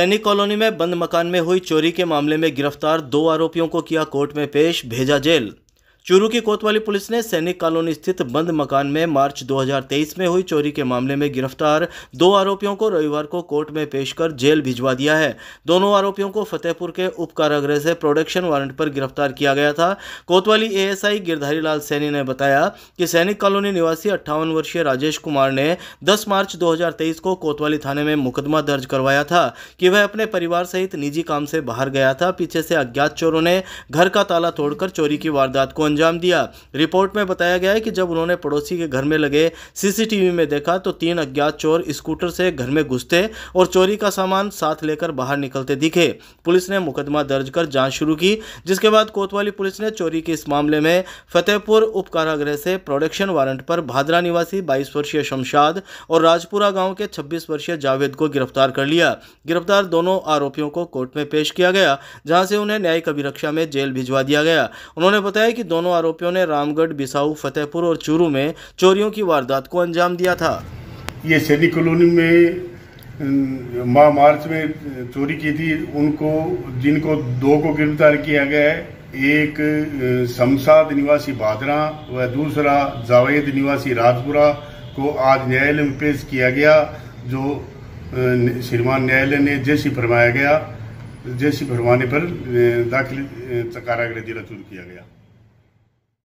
सैनिक कॉलोनी में बंद मकान में हुई चोरी के मामले में गिरफ्तार दो आरोपियों को किया कोर्ट में पेश भेजा जेल चूरू की कोतवाली पुलिस ने सैनिक कॉलोनी स्थित बंद मकान में मार्च 2023 में हुई चोरी के मामले में गिरफ्तार दो आरोपियों को रविवार को कोर्ट में पेश कर जेल भिजवा दिया है दोनों आरोपियों को फतेहपुर के उप कारागृह से प्रोडक्शन वारंट पर गिरफ्तार किया गया था कोतवाली एएसआई गिरधारी लाल सैनी ने बताया कि सैनिक कॉलोनी निवासी अट्ठावन वर्षीय राजेश कुमार ने दस मार्च दो को कोतवाली थाने में मुकदमा दर्ज करवाया था कि वह अपने परिवार सहित निजी काम से बाहर गया था पीछे से अज्ञात चोरों ने घर का ताला तोड़कर चोरी की वारदात को अंजाम दिया रिपोर्ट में बताया गया है कि जब उन्होंने पड़ोसी के घर में लगे सीसीटीवी में देखा तो तीन अज्ञात चोर स्कूटर से घर में घुसते और चोरी का सामान साथ लेकर बाहर निकलते दिखे पुलिस ने मुकदमा दर्ज कर जांच शुरू की जिसके बाद कोतवाली पुलिस ने चोरी के इस मामले में फतेहपुर उप कारागृह से प्रोडक्शन वारंट पर भादरा निवासी बाईस वर्षीय शमशाद और राजपुरा गांव के छब्बीस वर्षीय जावेद को गिरफ्तार कर लिया गिरफ्तार दोनों आरोपियों को कोर्ट में पेश किया गया जहां से उन्हें न्यायिक अभिरक्षा में जेल भिजवा दिया गया उन्होंने बताया कि दोनों दोनों आरोपियों ने रामगढ़ बिसाऊ फतेहपुर और चूरू में चोरियों की वारदात को अंजाम दिया था ये सैदी कॉलोनी में माह मार्च में चोरी की थी उनको जिनको दो को गिरफ्तार किया गया है एक शमशाद निवासी बादरा व दूसरा जावेद निवासी राजपुरा को आज न्यायालय में पेश किया गया जो श्रीमान न्यायालय ने जैसी फरमाया गया जैसी फरमाने पर दाखिल चकारा जिला शुरू किया गया